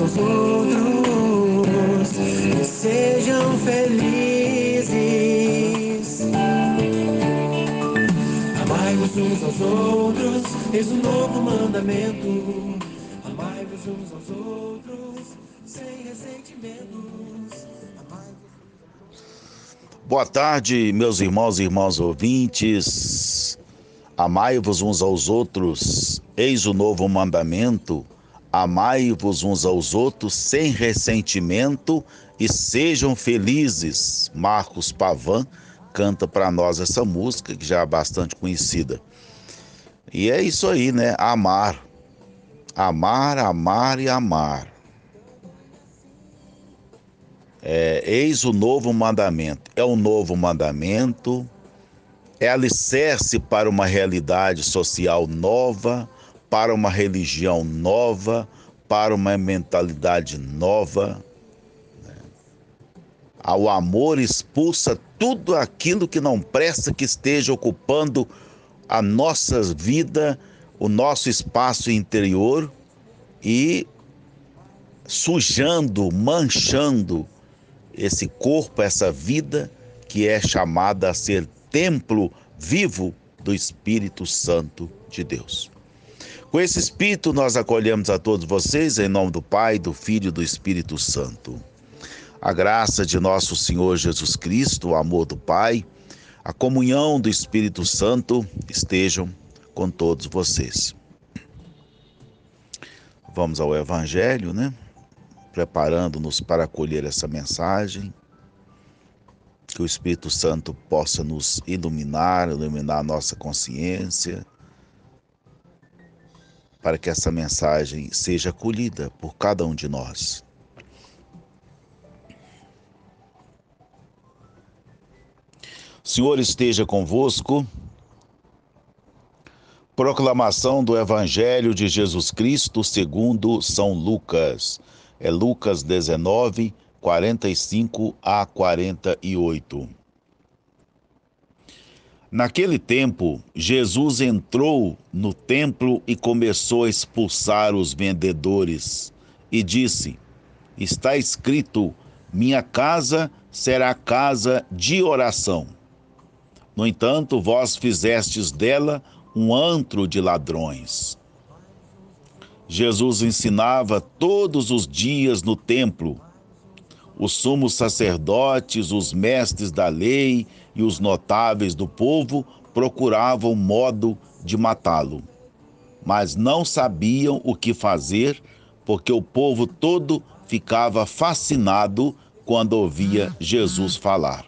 aos outros e sejam felizes. Amai-vos uns aos outros, eis o um novo mandamento. Amai-vos uns aos outros, sem ressentimentos. Boa tarde, meus irmãos e irmãs ouvintes. Amai-vos uns aos outros, eis o novo mandamento. Amai-vos uns aos outros sem ressentimento e sejam felizes. Marcos Pavan canta para nós essa música que já é bastante conhecida. E é isso aí, né? Amar. Amar, amar e amar. É, eis o novo mandamento. É o novo mandamento, é alicerce para uma realidade social nova, para uma religião nova, para uma mentalidade nova. Né? Ao amor expulsa tudo aquilo que não presta que esteja ocupando a nossa vida, o nosso espaço interior e sujando, manchando esse corpo, essa vida que é chamada a ser templo vivo do Espírito Santo de Deus. Com esse espírito, nós acolhemos a todos vocês em nome do Pai, do Filho e do Espírito Santo. A graça de nosso Senhor Jesus Cristo, o amor do Pai, a comunhão do Espírito Santo estejam com todos vocês. Vamos ao Evangelho, né? Preparando-nos para acolher essa mensagem. Que o Espírito Santo possa nos iluminar, iluminar a nossa consciência para que essa mensagem seja acolhida por cada um de nós. O Senhor esteja convosco. Proclamação do Evangelho de Jesus Cristo segundo São Lucas. É Lucas 19, 45 a 48. Naquele tempo, Jesus entrou no templo e começou a expulsar os vendedores e disse: Está escrito: Minha casa será casa de oração. No entanto, vós fizestes dela um antro de ladrões. Jesus ensinava todos os dias no templo os sumos sacerdotes, os mestres da lei e os notáveis do povo procuravam modo de matá-lo. Mas não sabiam o que fazer, porque o povo todo ficava fascinado quando ouvia Jesus falar.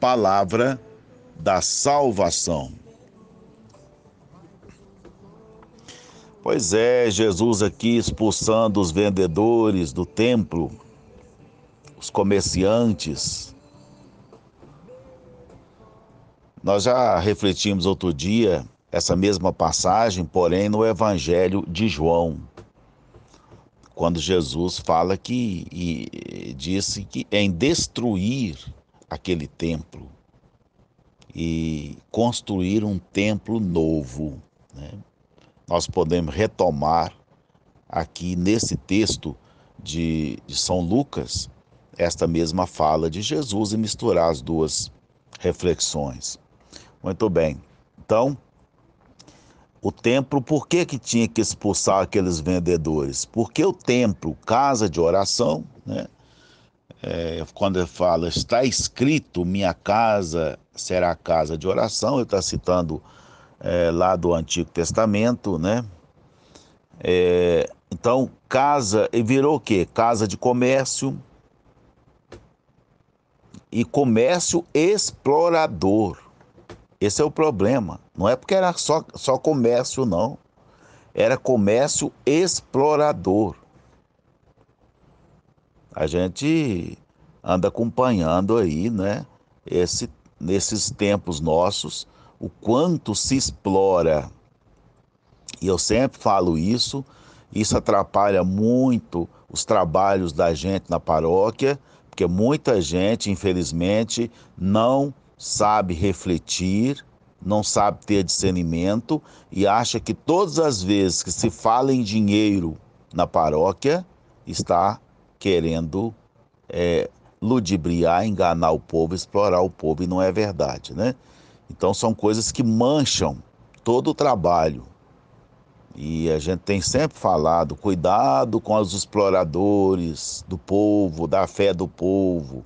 Palavra da salvação. Pois é, Jesus aqui expulsando os vendedores do templo os comerciantes. Nós já refletimos outro dia essa mesma passagem, porém no Evangelho de João, quando Jesus fala que e, disse que em destruir aquele templo e construir um templo novo, né? nós podemos retomar aqui nesse texto de, de São Lucas esta mesma fala de Jesus e misturar as duas reflexões. Muito bem. Então, o templo, por que, que tinha que expulsar aqueles vendedores? Porque o templo, casa de oração, né? É, quando ele fala, está escrito, minha casa será casa de oração, ele está citando é, lá do Antigo Testamento, né? É, então, casa, e virou o quê? Casa de comércio, e comércio explorador. Esse é o problema. Não é porque era só, só comércio, não. Era comércio explorador. A gente anda acompanhando aí, né? Esse, nesses tempos nossos, o quanto se explora. E eu sempre falo isso. Isso atrapalha muito os trabalhos da gente na paróquia porque muita gente, infelizmente, não sabe refletir, não sabe ter discernimento e acha que todas as vezes que se fala em dinheiro na paróquia, está querendo é, ludibriar, enganar o povo, explorar o povo, e não é verdade, né? Então são coisas que mancham todo o trabalho e a gente tem sempre falado: cuidado com os exploradores do povo, da fé do povo.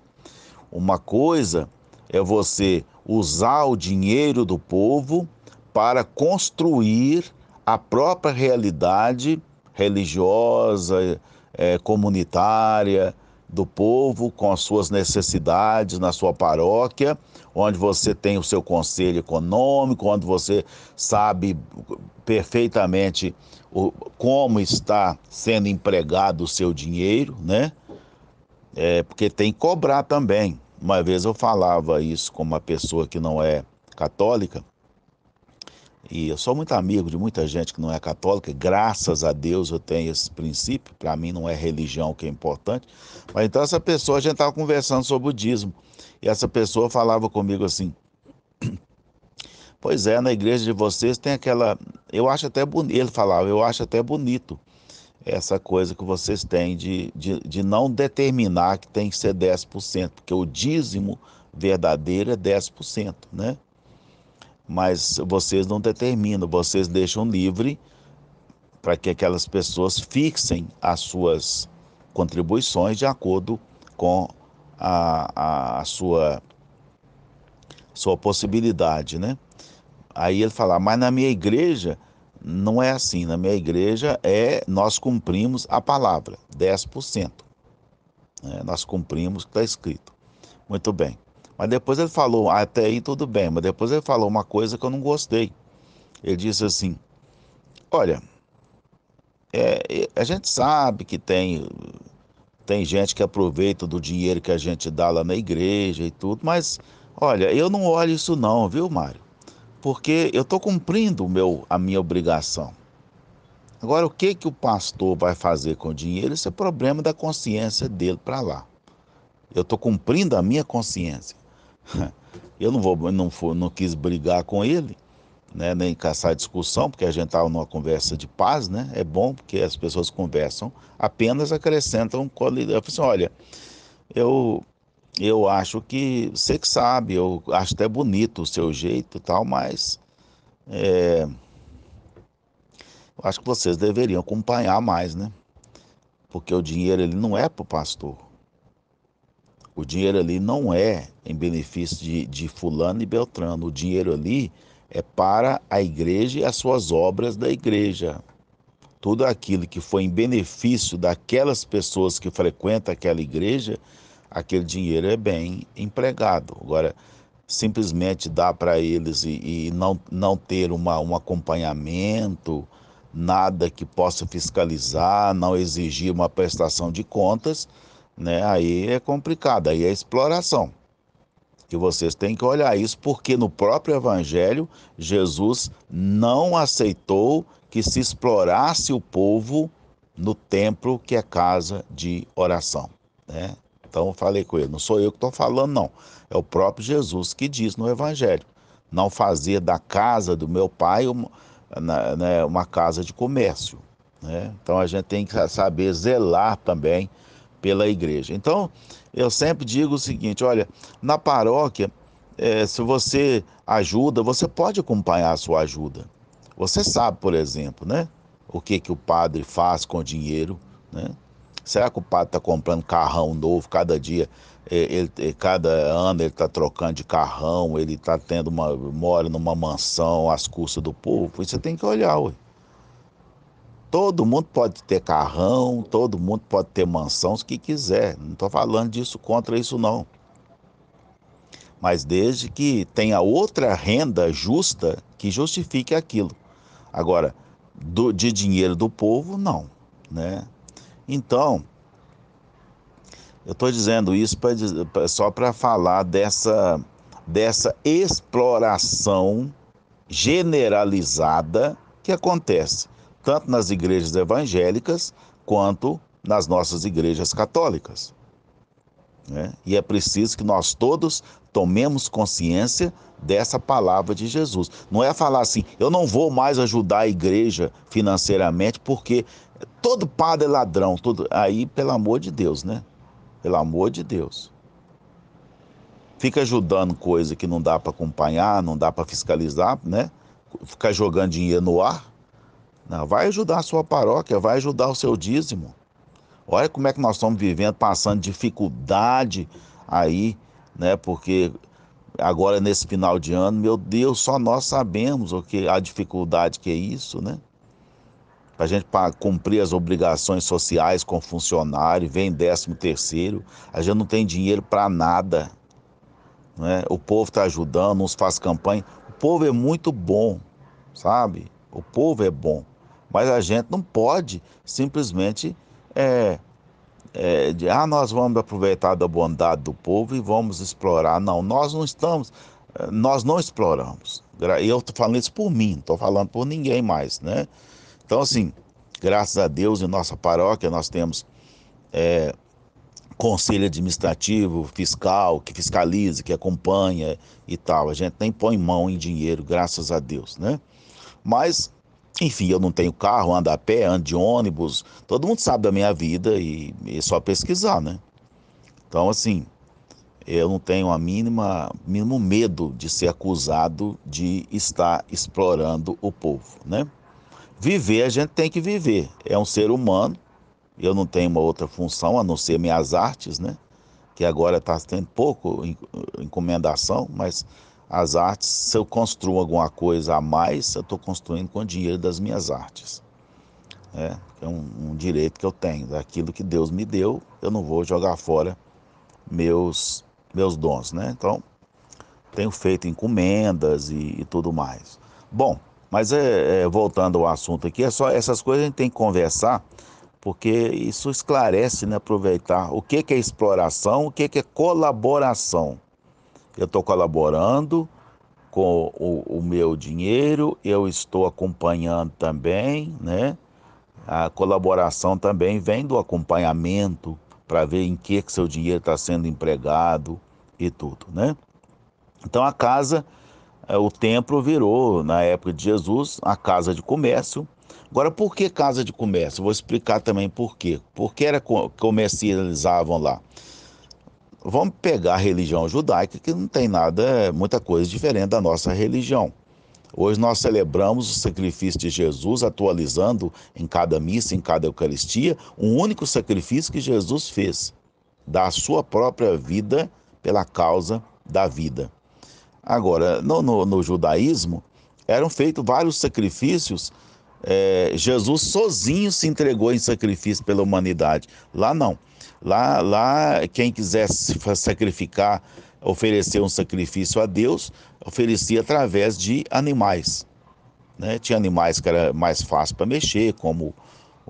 Uma coisa é você usar o dinheiro do povo para construir a própria realidade religiosa, é, comunitária do povo, com as suas necessidades na sua paróquia, onde você tem o seu conselho econômico, onde você sabe perfeitamente o, como está sendo empregado o seu dinheiro, né? É, porque tem que cobrar também. Uma vez eu falava isso com uma pessoa que não é católica, e eu sou muito amigo de muita gente que não é católica, graças a Deus eu tenho esse princípio, para mim não é religião que é importante. Mas então essa pessoa, a gente estava conversando sobre o dízimo, e essa pessoa falava comigo assim: Pois é, na igreja de vocês tem aquela. Eu acho até bonito. Ele falava, eu acho até bonito essa coisa que vocês têm de, de, de não determinar que tem que ser 10%, porque o dízimo verdadeiro é 10%, né? Mas vocês não determinam, vocês deixam livre para que aquelas pessoas fixem as suas contribuições de acordo com a, a, a sua, sua possibilidade, né? Aí ele fala, mas na minha igreja não é assim. Na minha igreja é nós cumprimos a palavra, 10%. Né? Nós cumprimos o que está escrito. Muito bem. Mas depois ele falou, até aí tudo bem, mas depois ele falou uma coisa que eu não gostei. Ele disse assim: Olha, é, a gente sabe que tem, tem gente que aproveita do dinheiro que a gente dá lá na igreja e tudo, mas olha, eu não olho isso não, viu, Mário? porque eu estou cumprindo meu, a minha obrigação. Agora, o que, que o pastor vai fazer com o dinheiro? Isso é problema da consciência dele para lá. Eu estou cumprindo a minha consciência. Eu não, vou, não, for, não quis brigar com ele, né, nem caçar discussão, porque a gente estava tá numa conversa de paz, né? É bom porque as pessoas conversam, apenas acrescentam. Eu falei assim, olha, eu eu acho que você que sabe, eu acho até bonito o seu jeito e tal, mas é, eu acho que vocês deveriam acompanhar mais, né? Porque o dinheiro ele não é para o pastor. O dinheiro ali não é em benefício de, de fulano e Beltrano. O dinheiro ali é para a igreja e as suas obras da igreja. Tudo aquilo que foi em benefício daquelas pessoas que frequentam aquela igreja, aquele dinheiro é bem empregado. Agora, simplesmente dar para eles e, e, não, não ter uma, um acompanhamento, nada que possa fiscalizar, não exigir uma prestação de contas, né? aí é complicado, aí é exploração. que vocês têm que olhar isso, porque no próprio Evangelho, Jesus não aceitou que se explorasse o povo no templo, que é casa de oração. Né? Então falei com ele: não sou eu que estou falando, não. É o próprio Jesus que diz no Evangelho: não fazer da casa do meu pai uma, né, né, uma casa de comércio. Né? Então a gente tem que saber zelar também pela igreja. Então eu sempre digo o seguinte: olha, na paróquia, é, se você ajuda, você pode acompanhar a sua ajuda. Você sabe, por exemplo, né? O que, que o padre faz com o dinheiro, né? Será que o padre está comprando carrão novo cada dia? Ele, ele, cada ano ele está trocando de carrão, ele está tendo uma. mora numa mansão às custas do povo. Isso você tem que olhar, ué. Todo mundo pode ter carrão, todo mundo pode ter mansão, o que quiser. Não estou falando disso contra isso, não. Mas desde que tenha outra renda justa que justifique aquilo. Agora, do, de dinheiro do povo, não. Né? Então, eu estou dizendo isso pra, só para falar dessa, dessa exploração generalizada que acontece, tanto nas igrejas evangélicas quanto nas nossas igrejas católicas. Né? E é preciso que nós todos tomemos consciência dessa palavra de Jesus. Não é falar assim, eu não vou mais ajudar a igreja financeiramente porque todo padre é ladrão, todo, aí pelo amor de Deus, né? Pelo amor de Deus. Fica ajudando coisa que não dá para acompanhar, não dá para fiscalizar, né? Ficar jogando dinheiro no ar. Não, vai ajudar a sua paróquia, vai ajudar o seu dízimo. Olha como é que nós estamos vivendo, passando dificuldade aí, né? Porque agora nesse final de ano, meu Deus, só nós sabemos o que a dificuldade que é isso, né? para a gente cumprir as obrigações sociais com funcionário, vem décimo terceiro, a gente não tem dinheiro para nada. Né? O povo está ajudando, nos faz campanha. O povo é muito bom, sabe? O povo é bom. Mas a gente não pode simplesmente é, é, de ah, nós vamos aproveitar da bondade do povo e vamos explorar. Não, nós não estamos, nós não exploramos. Eu estou falando isso por mim, não estou falando por ninguém mais, né? Então, assim, graças a Deus, em nossa paróquia nós temos é, conselho administrativo, fiscal, que fiscaliza, que acompanha e tal. A gente nem põe mão em dinheiro, graças a Deus, né? Mas, enfim, eu não tenho carro, ando a pé, ando de ônibus. Todo mundo sabe da minha vida e é só pesquisar, né? Então, assim, eu não tenho a mínima mínimo medo de ser acusado de estar explorando o povo, né? Viver a gente tem que viver. É um ser humano. Eu não tenho uma outra função a não ser minhas artes, né? Que agora está tendo pouco encomendação, mas as artes, se eu construo alguma coisa a mais, eu estou construindo com o dinheiro das minhas artes. É, é um, um, direito que eu tenho, daquilo que Deus me deu, eu não vou jogar fora meus, meus dons, né? Então, tenho feito encomendas e, e tudo mais. Bom, mas é, é, voltando ao assunto aqui, é só essas coisas a gente tem que conversar, porque isso esclarece, né, aproveitar o que, que é exploração, o que, que é colaboração. Eu estou colaborando com o, o, meu dinheiro, eu estou acompanhando também, né? A colaboração também vem do acompanhamento para ver em que, que seu dinheiro está sendo empregado e tudo, né? Então a casa é, o templo virou, na época de Jesus, a casa de comércio. Agora, por que casa de comércio? Vou explicar também por quê. Por que era comercializavam lá? Vamos pegar a religião judaica, que não tem nada, é muita coisa diferente da nossa religião. Hoje nós celebramos o sacrifício de Jesus, atualizando em cada missa, em cada Eucaristia, um único sacrifício que Jesus fez, da sua própria vida pela causa da vida. Agora, no, no, no judaísmo, eram feitos vários sacrifícios. É, Jesus sozinho se entregou em sacrifício pela humanidade. Lá não. Lá, lá quem quisesse sacrificar, oferecer um sacrifício a Deus, oferecia através de animais. Né? Tinha animais que era mais fácil para mexer, como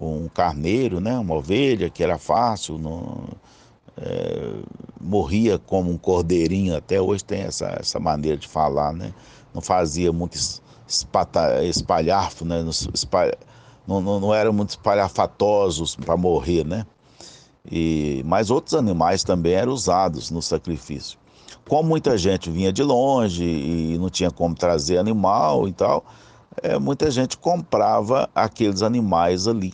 um carneiro, né? uma ovelha, que era fácil é, morria como um cordeirinho, até hoje tem essa, essa maneira de falar, né? Não fazia muito espata, né? não, não, não eram muito espalhafatosos para morrer, né? E, mas outros animais também eram usados no sacrifício. Como muita gente vinha de longe e não tinha como trazer animal e tal, é, muita gente comprava aqueles animais ali.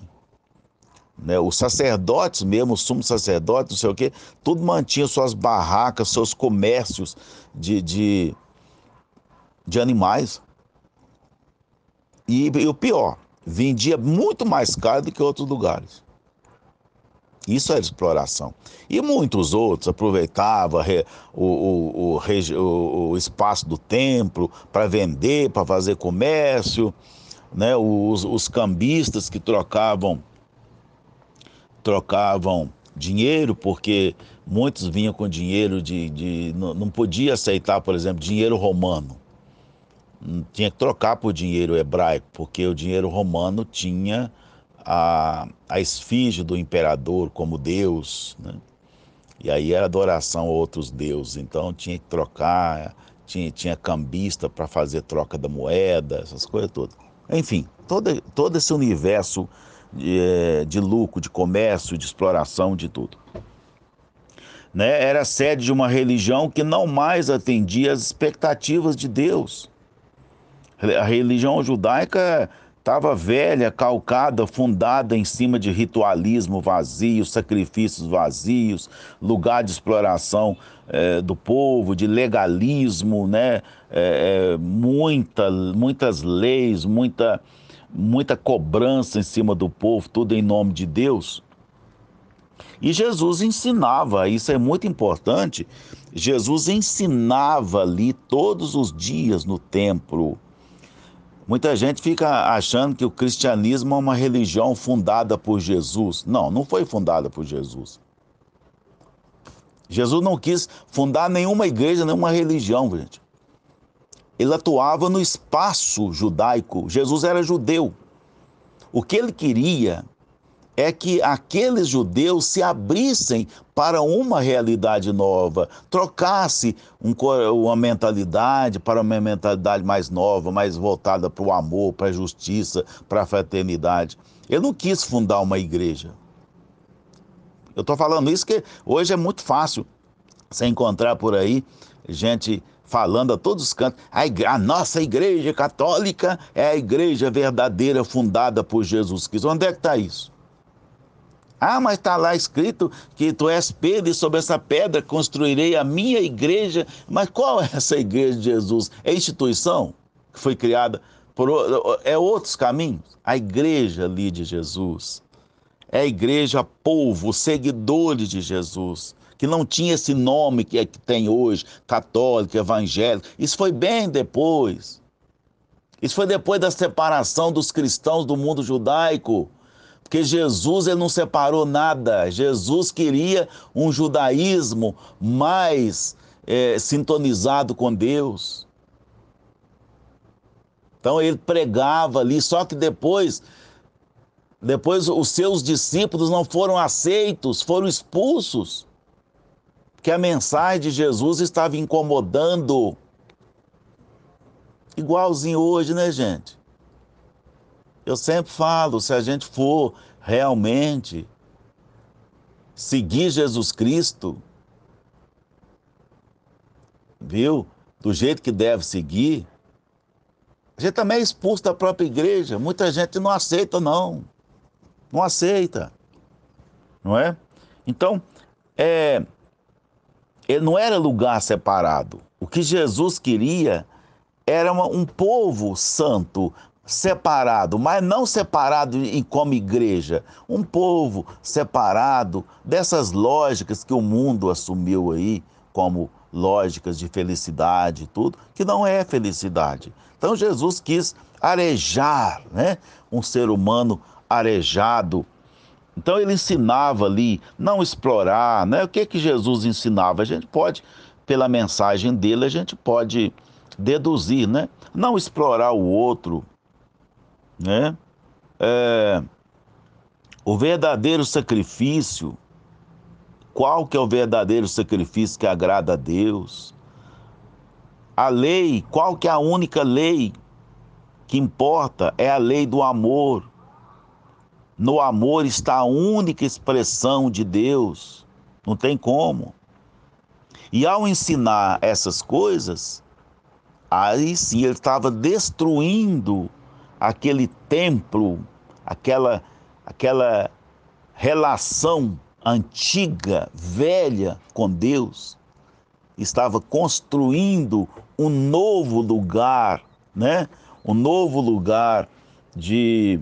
Né? Os sacerdotes mesmo, os sumos sacerdotes, não sei o quê, tudo mantinha suas barracas, seus comércios de, de, de animais. E, e o pior, vendia muito mais caro do que outros lugares. Isso era exploração. E muitos outros aproveitavam o, o, o, o espaço do templo para vender, para fazer comércio. Né? Os, os, cambistas que trocavam trocavam dinheiro, porque muitos vinham com dinheiro de. de não, podia aceitar, por exemplo, dinheiro romano. Hum, tinha que trocar por dinheiro hebraico, porque o dinheiro romano tinha a, a esfinge do imperador como Deus. Né? E aí era adoração a outros deuses, então tinha que trocar, tinha, tinha cambista para fazer troca da moeda, essas coisas todas. Enfim, todo, todo esse universo de, é, de lucro, de comércio, de exploração, de tudo. Né? Era sede de uma religião que não mais atendia às expectativas de Deus. A religião judaica estava velha, calcada, fundada em cima de ritualismo vazio, sacrifícios vazios, lugar de exploração é, do povo, de legalismo, né? É, é muita, muitas leis, muita muita cobrança em cima do povo, tudo em nome de Deus. E Jesus ensinava, isso é muito importante. Jesus ensinava ali todos os dias no templo. Muita gente fica achando que o cristianismo é uma religião fundada por Jesus. Não, não foi fundada por Jesus. Jesus não quis fundar nenhuma igreja, nenhuma religião, gente ele atuava no espaço judaico. Jesus era judeu. O que ele queria é que aqueles judeus se abrissem para uma realidade nova, trocasse um, uma mentalidade para uma mentalidade mais nova, mais voltada para o amor, para a justiça, para a fraternidade. Ele não quis fundar uma igreja. Eu estou falando isso que hoje é muito fácil você encontrar por aí gente falando a todos os cantos. A, igreja, a, nossa igreja católica é a igreja verdadeira fundada por Jesus Cristo. Onde é que está isso? Ah, mas está lá escrito que tu és Pedro e sobre essa pedra construirei a minha igreja. Mas qual é essa igreja de Jesus? É instituição que foi criada por é outros caminhos? A igreja ali de Jesus. É a igreja, povo, seguidores de Jesus que não tinha esse nome que, é, que tem hoje, católico, evangélico. Isso foi bem depois. Isso foi depois da separação dos cristãos do mundo judaico. Porque Jesus ele não separou nada. Jesus queria um judaísmo mais é, sintonizado com Deus. Então ele pregava ali, só que depois, depois os seus discípulos não foram aceitos, foram expulsos que a mensagem de Jesus estava incomodando. Igualzinho hoje, né, gente? Eu sempre falo, se a gente for realmente seguir Jesus Cristo, viu? Do jeito que deve seguir, a gente também é expulso da própria igreja. Muita gente não aceita, não. Não aceita. Não é? Então, é, ele não era lugar separado. O que Jesus queria era uma, um povo santo, separado, mas não separado em como igreja, um povo separado dessas lógicas que o mundo assumiu aí como lógicas de felicidade e tudo, que não é felicidade. Então Jesus quis arejar, né? Um ser humano arejado então ele ensinava ali, não explorar, né? O que que Jesus ensinava? A gente pode, pela mensagem dele, a gente pode deduzir, né? Não explorar o outro, né? É, o verdadeiro sacrifício, qual que é o verdadeiro sacrifício que agrada a Deus? A lei, qual que é a única lei que importa? É a lei do amor, no amor está a única expressão de Deus. Não tem como. E ao ensinar essas coisas, aí sim ele estava destruindo aquele templo, aquela aquela relação antiga, velha com Deus. Estava construindo um novo lugar, né? Um novo lugar de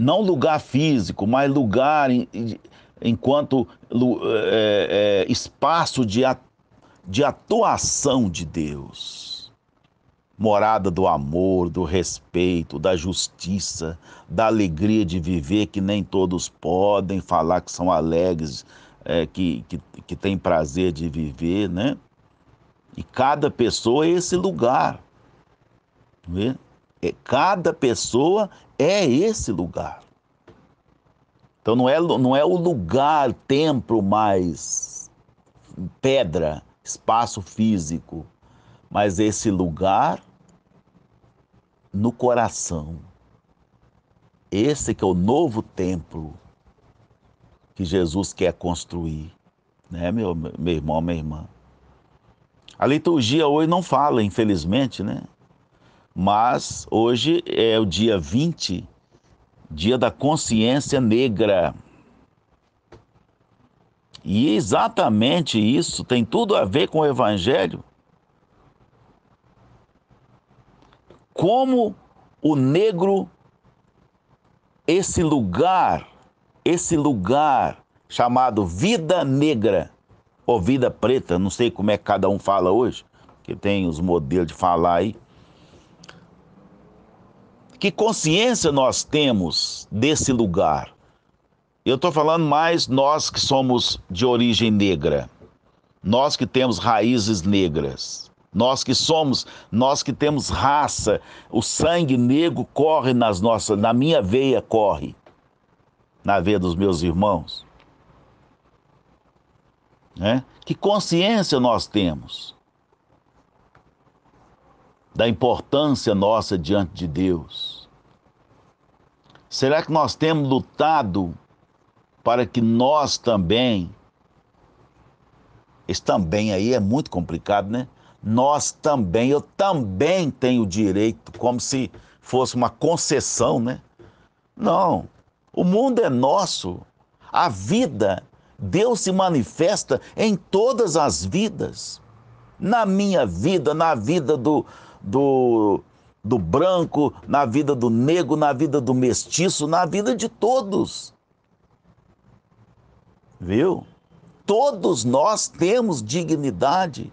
não lugar físico, mas lugar em, enquanto é, é, espaço de, de atuação de Deus. Morada do amor, do respeito, da justiça, da alegria de viver, que nem todos podem falar que são alegres, é, que, que, que têm prazer de viver, né? E cada pessoa é esse lugar. Vê? É, cada pessoa é esse lugar. Então não é, não é o lugar, templo mais pedra, espaço físico, mas esse lugar no coração. Esse que é o novo templo que Jesus quer construir, né, meu, meu irmão, minha irmã? A liturgia hoje não fala, infelizmente, né? Mas hoje é o dia 20, dia da consciência negra. E exatamente isso tem tudo a ver com o Evangelho. Como o negro, esse lugar, esse lugar chamado vida negra, ou vida preta, não sei como é que cada um fala hoje, que tem os modelos de falar aí. Que consciência nós temos desse lugar? Eu estou falando mais nós que somos de origem negra, nós que temos raízes negras, nós que somos, nós que temos raça, o sangue negro corre nas nossas, na minha veia corre, na veia dos meus irmãos. Né? Que consciência nós temos? da importância nossa diante de Deus? Será que nós temos lutado para que nós também. Esse também aí é muito complicado, né? Nós também, eu também tenho direito, como se fosse uma concessão, né? Não. O mundo é nosso. A vida, Deus se manifesta em todas as vidas. Na minha vida, na vida do, do, do branco, na vida do negro, na vida do mestiço, na vida de todos. Viu? Todos nós temos dignidade.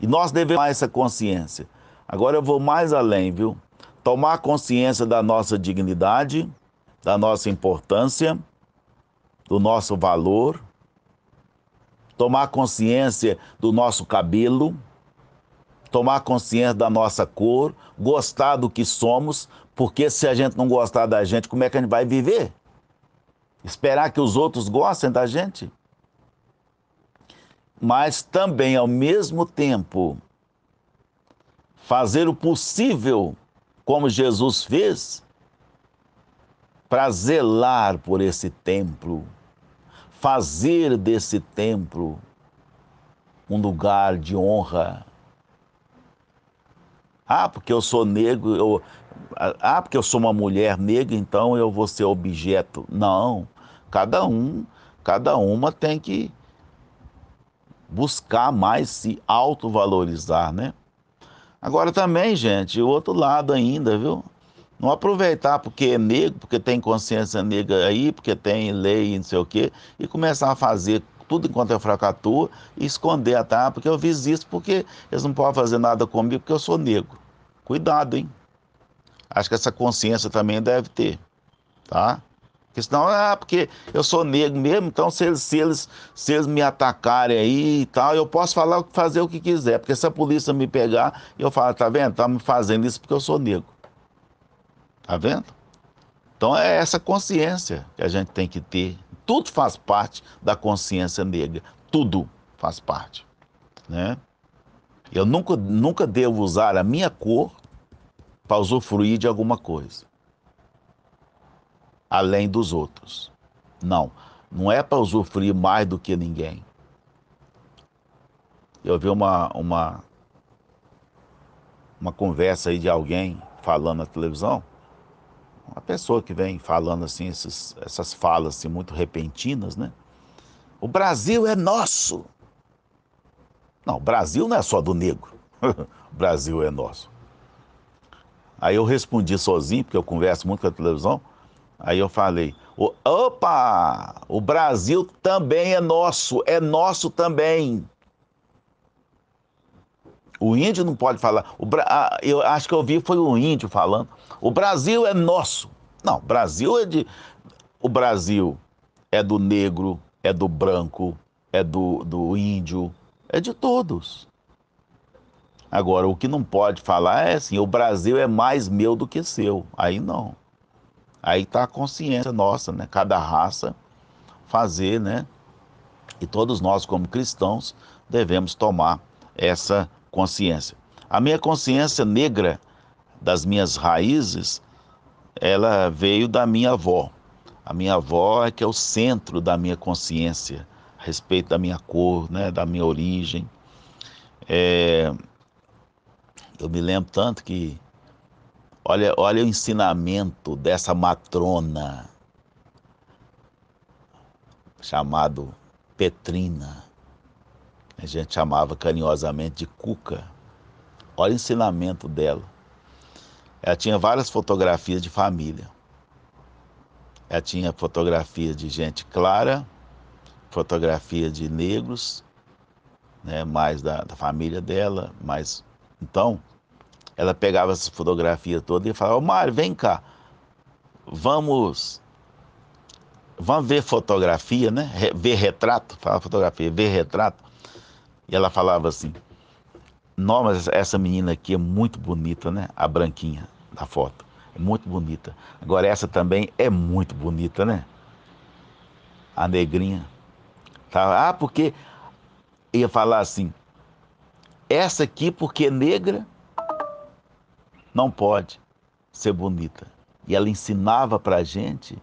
E nós devemos tomar essa consciência. Agora eu vou mais além, viu? Tomar consciência da nossa dignidade, da nossa importância, do nosso valor. Tomar consciência do nosso cabelo, tomar consciência da nossa cor, gostar do que somos, porque se a gente não gostar da gente, como é que a gente vai viver? Esperar que os outros gostem da gente? Mas também, ao mesmo tempo, fazer o possível, como Jesus fez, para zelar por esse templo, fazer desse templo um lugar de honra, ah, porque eu sou negro, eu... Ah, ah, porque eu sou uma mulher negra, então eu vou ser objeto. Não. Cada um, cada uma tem que buscar mais se autovalorizar, né? Agora também, gente, o outro lado ainda, viu? Não aproveitar porque é negro, porque tem consciência negra aí, porque tem lei e não sei o quê, e começar a fazer tudo enquanto eu fracatua e esconder a tapa, porque eu fiz isso porque eles não podem fazer nada comigo porque eu sou negro. Cuidado, hein? Acho que essa consciência também deve ter, tá? Porque senão, ah, porque eu sou negro mesmo, então se eles, se eles, se eles me atacarem aí e tal, eu posso falar, fazer o que quiser. Porque se a polícia me pegar, eu falo, tá vendo? Tá me fazendo isso porque eu sou negro. Tá vendo? Então é essa consciência que a gente tem que ter, tudo faz parte da consciência negra. Tudo faz parte. Né? Eu nunca, nunca devo usar a minha cor para usufruir de alguma coisa além dos outros. Não, não é para usufruir mais do que ninguém. Eu vi uma, uma, uma conversa aí de alguém falando na televisão uma pessoa que vem falando assim esses, essas falas assim, muito repentinas, né? O Brasil é nosso. Não, o Brasil não é só do negro. o Brasil é nosso. Aí eu respondi sozinho, porque eu converso muito com a televisão. Aí eu falei: opa, o Brasil também é nosso, é nosso também. O índio não pode falar. O, ah, eu acho que eu vi foi o índio falando. O Brasil é nosso. Não, Brasil é de. O Brasil é do negro, é do branco, é do, do índio, é de todos. Agora, o que não pode falar é assim: o Brasil é mais meu do que seu. Aí não. Aí está a consciência nossa, né? Cada raça fazer, né? E todos nós, como cristãos, devemos tomar essa consciência. A minha consciência negra das minhas raízes, ela veio da minha avó. A minha avó é que é o centro da minha consciência a respeito da minha cor, né, da minha origem. É, eu me lembro tanto que olha, olha o ensinamento dessa matrona chamado Petrina. A gente chamava carinhosamente de Cuca. Olha o ensinamento dela. Ela tinha várias fotografias de família. Ela tinha fotografia de gente clara, fotografia de negros, né, mais da, da família dela, mais. Então, ela pegava essas fotografias todas e falava, Mário, vem cá, vamos. Vamos ver fotografia, né? Ver retrato, falava fotografia, ver retrato. E ela falava assim, não, mas essa menina aqui é muito bonita, né? A branquinha da foto. É muito bonita. Agora essa também é muito bonita, né? A negrinha. Tá? Ah, porque ia falar assim, essa aqui porque é negra não pode ser bonita. E ela ensinava para gente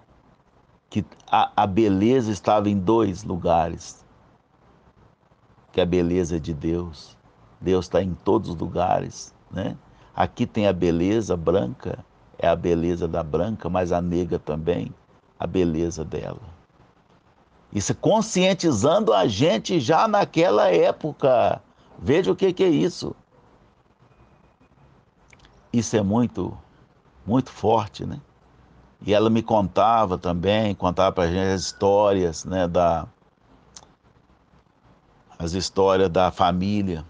que a, a beleza estava em dois lugares. Que a beleza é de Deus. Deus está em todos os lugares, né? Aqui tem a beleza branca, é a beleza da branca, mas a negra também, a beleza dela. Isso conscientizando a gente já naquela época. Veja o que, que é isso. Isso é muito, muito forte, né? E ela me contava também, contava para a gente as histórias, né, da as histórias da família,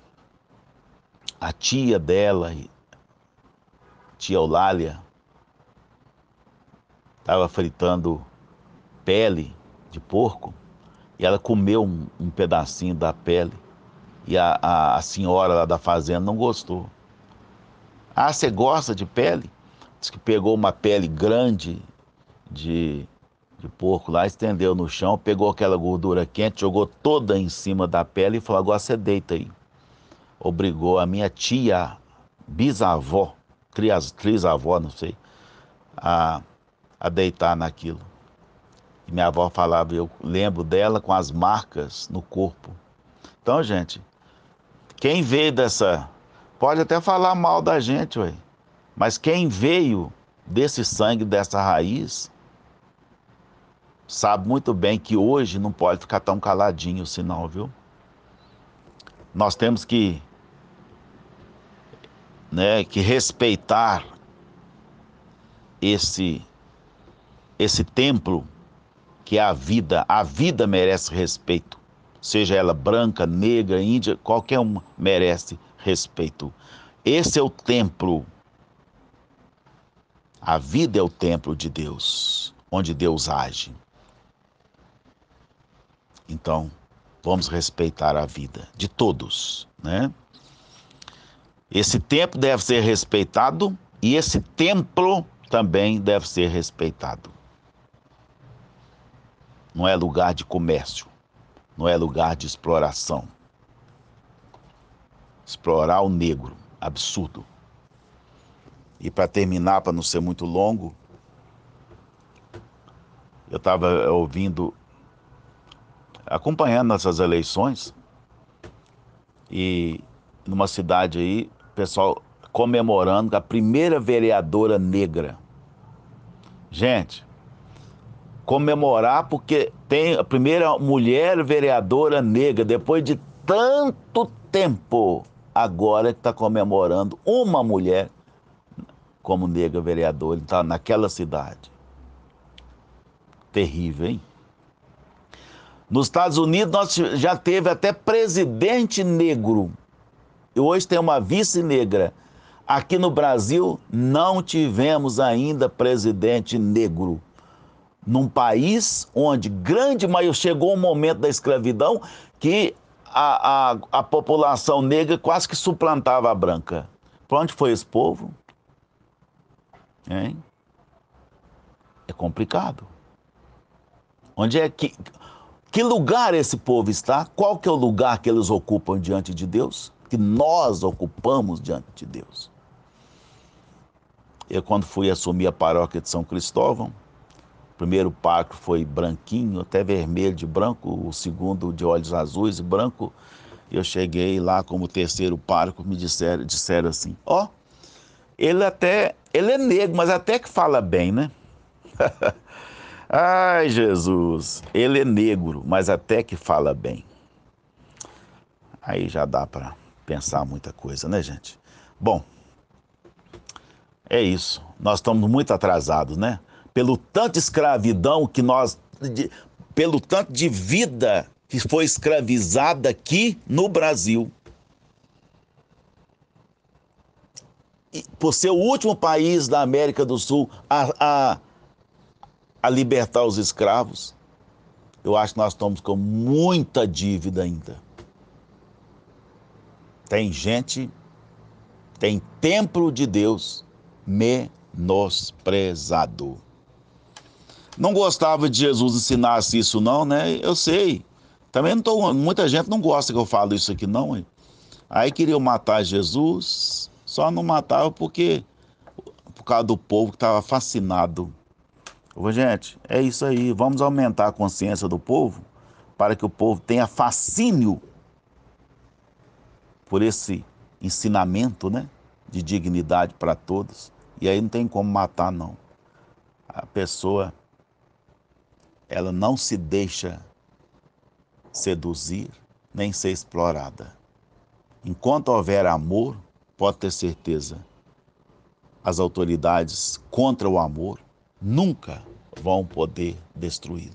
a tia dela tia Eulália estava fritando pele de porco e ela comeu um, um pedacinho da pele e a, a, a, senhora lá da fazenda não gostou. Ah, você gosta de pele? Diz que pegou uma pele grande de, de porco lá, estendeu no chão, pegou aquela gordura quente, jogou toda em cima da pele e falou: agora você deita aí. Obrigou a minha tia bisavó trisavó, não sei, a, a deitar naquilo. E minha avó falava, eu lembro dela com as marcas no corpo. Então, gente, quem veio dessa. Pode até falar mal da gente, ué, mas quem veio desse sangue, dessa raiz, sabe muito bem que hoje não pode ficar tão caladinho, senão, assim viu? Nós temos que né, que respeitar esse esse templo que é a vida. A vida merece respeito. Seja ela branca, negra, índia, qualquer um merece respeito. Esse é o templo. A vida é o templo de Deus, onde Deus age. Então, vamos respeitar a vida de todos, né? Esse tempo deve ser respeitado e esse templo também deve ser respeitado. Não é lugar de comércio, não é lugar de exploração. Explorar o negro, absurdo. E para terminar, para não ser muito longo, eu estava ouvindo, acompanhando essas eleições, e numa cidade aí, pessoal comemorando a primeira vereadora negra. Gente, comemorar porque tem a primeira mulher vereadora negra, depois de tanto tempo, agora que está comemorando uma mulher como negra vereadora tá naquela cidade. Terrível, hein? Nos Estados Unidos, nós já teve até presidente negro e hoje tem uma vice negra. Aqui no Brasil não tivemos ainda presidente negro. Num país onde grande maioria chegou um momento da escravidão que a, a, a população negra quase que suplantava a branca. Para onde foi esse povo? Hein? É complicado. Onde é que que lugar esse povo está? Qual que é o lugar que eles ocupam diante de Deus? que nós ocupamos diante de Deus. Eu, quando fui assumir a paróquia de São Cristóvão, o primeiro parco foi branquinho, até vermelho de branco, o segundo de olhos azuis e branco. Eu cheguei lá como terceiro parco, me disseram, disseram assim: Ó, oh, ele até, ele é negro, mas até que fala bem, né? Ai, Jesus, ele é negro, mas até que fala bem. Aí já dá para pensar muita coisa, né, gente? Bom, é isso. Nós estamos muito atrasados, né? Pelo tanto de escravidão que nós. De, pelo tanto de vida que foi escravizada aqui no Brasil. E por ser o último país da América do Sul a, a, a libertar os escravos, eu acho que nós estamos com muita dívida ainda. Tem gente, tem templo de Deus menosprezado. Não gostava de Jesus ensinasse isso, não, né? Eu sei. Também não tô, muita gente não gosta que eu falo isso aqui, não. Hein? Aí queriam matar Jesus, só não matava porque por causa do povo que estava fascinado. Ô, gente, é isso aí. Vamos aumentar a consciência do povo para que o povo tenha fascínio por esse ensinamento né, de dignidade para todos. E aí não tem como matar, não. A pessoa, ela não se deixa seduzir nem ser explorada. Enquanto houver amor, pode ter certeza, as autoridades contra o amor nunca vão poder destruí-lo.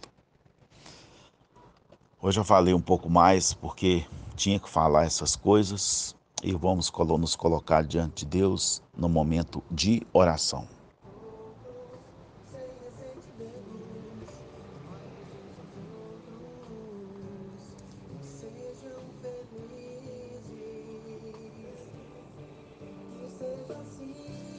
Hoje eu falei um pouco mais porque tinha que falar essas coisas e vamos nos colocar diante de Deus no momento de oração. Sejam felizes, que seja assim.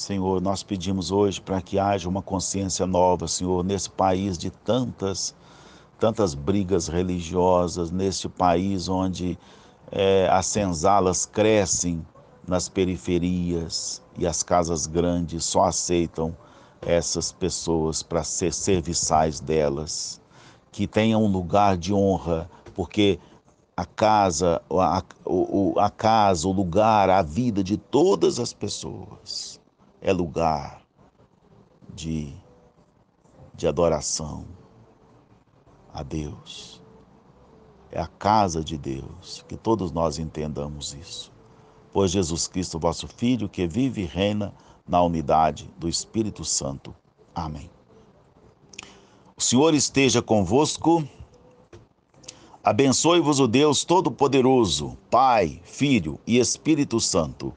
Senhor, nós pedimos hoje para que haja uma consciência nova, Senhor, nesse país de tantas, tantas brigas religiosas, neste país onde é, as senzalas crescem nas periferias e as casas grandes só aceitam essas pessoas para ser serviçais delas, que tenham um lugar de honra, porque a casa, a, o, a casa, o lugar, a vida de todas as pessoas é lugar de, de adoração a Deus. É a casa de Deus, que todos nós entendamos isso. Pois Jesus Cristo, vosso Filho, que vive e reina na unidade do Espírito Santo. Amém. O Senhor esteja convosco. Abençoe-vos o Deus Todo-Poderoso, Pai, Filho e Espírito Santo.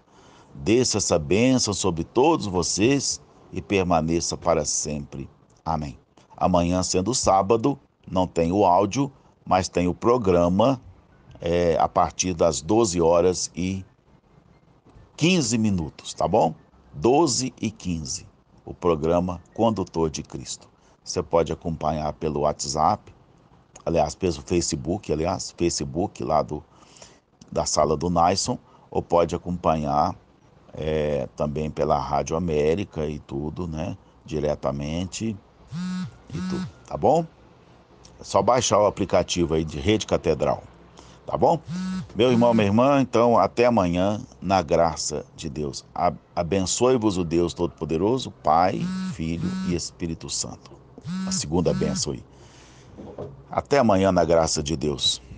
Desça essa bênção sobre todos vocês e permaneça para sempre. Amém. Amanhã, sendo sábado, não tem o áudio, mas tem o programa é, a partir das 12 horas e 15 minutos, tá bom? 12 e 15. O programa Condutor de Cristo. Você pode acompanhar pelo WhatsApp, aliás, pelo Facebook, aliás, Facebook lá do, da sala do Nyson, ou pode acompanhar é, também pela Rádio América e tudo, né? Diretamente e tudo, tá bom? É só baixar o aplicativo aí de Rede Catedral, tá bom? Meu irmão, minha irmã, então até amanhã, na graça de Deus. Abençoe-vos o Deus Todo-Poderoso, Pai, Filho e Espírito Santo. A segunda benção aí. Até amanhã, na graça de Deus.